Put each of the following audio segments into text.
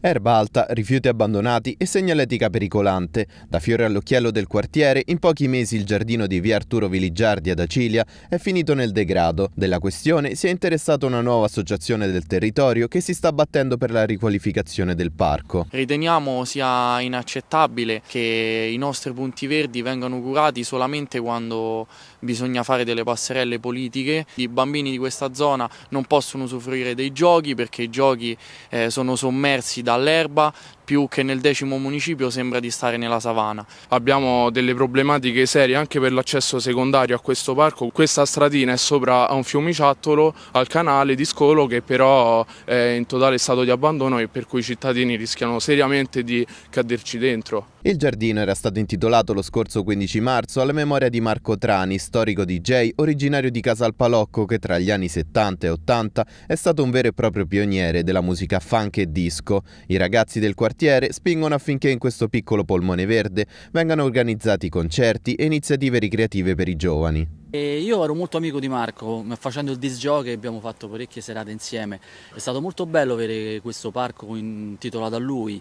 Erba alta, rifiuti abbandonati e segnaletica pericolante. Da fiore all'occhiello del quartiere, in pochi mesi il giardino di via Arturo Viligiardi ad Acilia è finito nel degrado. Della questione si è interessata una nuova associazione del territorio che si sta battendo per la riqualificazione del parco. Riteniamo sia inaccettabile che i nostri punti verdi vengano curati solamente quando bisogna fare delle passerelle politiche. I bambini di questa zona non possono usufruire dei giochi perché i giochi eh, sono sommersi dall'erba più che nel decimo municipio sembra di stare nella savana. Abbiamo delle problematiche serie anche per l'accesso secondario a questo parco. Questa stradina è sopra a un fiumiciattolo, al canale di Scolo che però è eh, in totale stato di abbandono e per cui i cittadini rischiano seriamente di caderci dentro. Il giardino era stato intitolato lo scorso 15 marzo alla memoria di Marco Trani, storico DJ originario di Casal Palocco che tra gli anni 70 e 80 è stato un vero e proprio pioniere della musica funk e disco. I ragazzi del quartiere spingono affinché in questo piccolo polmone verde vengano organizzati concerti e iniziative ricreative per i giovani. E io ero molto amico di Marco, facendo il disc jockey abbiamo fatto parecchie serate insieme. È stato molto bello avere questo parco intitolato a lui,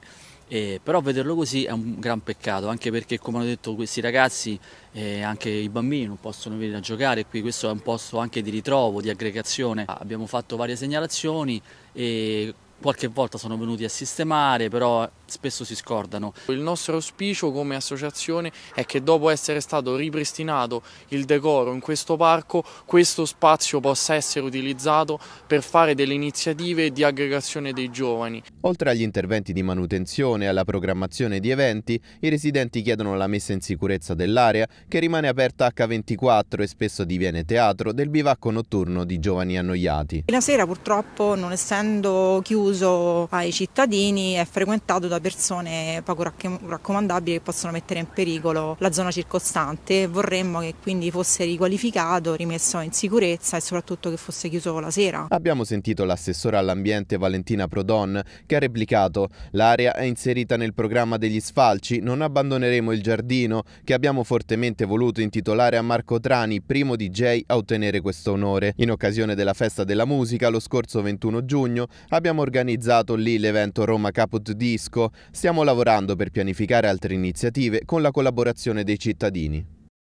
eh, però vederlo così è un gran peccato, anche perché come hanno detto questi ragazzi, eh, anche i bambini non possono venire a giocare qui, questo è un posto anche di ritrovo, di aggregazione. Abbiamo fatto varie segnalazioni e qualche volta sono venuti a sistemare, però spesso si scordano. Il nostro auspicio come associazione è che dopo essere stato ripristinato il decoro in questo parco, questo spazio possa essere utilizzato per fare delle iniziative di aggregazione dei giovani. Oltre agli interventi di manutenzione e alla programmazione di eventi, i residenti chiedono la messa in sicurezza dell'area che rimane aperta H24 e spesso diviene teatro del bivacco notturno di giovani annoiati. La sera purtroppo non essendo chiuso ai cittadini è frequentato da da persone poco raccomandabili che possono mettere in pericolo la zona circostante. Vorremmo che quindi fosse riqualificato, rimesso in sicurezza e soprattutto che fosse chiuso la sera. Abbiamo sentito l'assessore all'ambiente Valentina Prodon che ha replicato l'area è inserita nel programma degli sfalci, non abbandoneremo il giardino che abbiamo fortemente voluto intitolare a Marco Trani, primo DJ a ottenere questo onore. In occasione della festa della musica lo scorso 21 giugno abbiamo organizzato lì l'evento Roma Caput Disco Stiamo lavorando per pianificare altre iniziative con la collaborazione dei cittadini.